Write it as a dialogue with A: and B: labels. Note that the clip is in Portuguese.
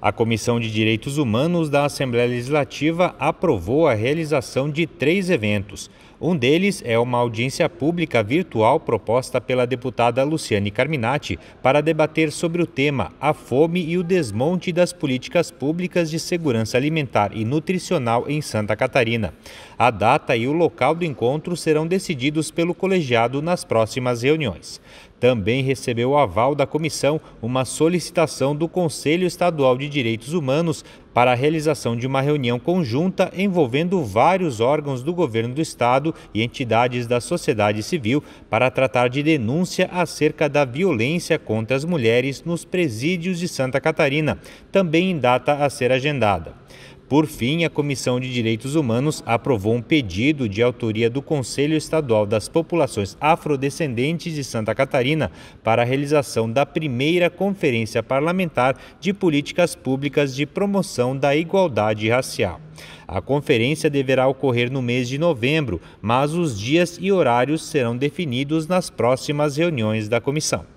A: A Comissão de Direitos Humanos da Assembleia Legislativa aprovou a realização de três eventos. Um deles é uma audiência pública virtual proposta pela deputada Luciane Carminati para debater sobre o tema A Fome e o Desmonte das Políticas Públicas de Segurança Alimentar e Nutricional em Santa Catarina. A data e o local do encontro serão decididos pelo colegiado nas próximas reuniões também recebeu o aval da comissão uma solicitação do Conselho Estadual de Direitos Humanos para a realização de uma reunião conjunta envolvendo vários órgãos do governo do estado e entidades da sociedade civil para tratar de denúncia acerca da violência contra as mulheres nos presídios de Santa Catarina, também em data a ser agendada. Por fim, a Comissão de Direitos Humanos aprovou um pedido de autoria do Conselho Estadual das Populações Afrodescendentes de Santa Catarina para a realização da primeira Conferência Parlamentar de Políticas Públicas de Promoção da Igualdade Racial. A conferência deverá ocorrer no mês de novembro, mas os dias e horários serão definidos nas próximas reuniões da comissão.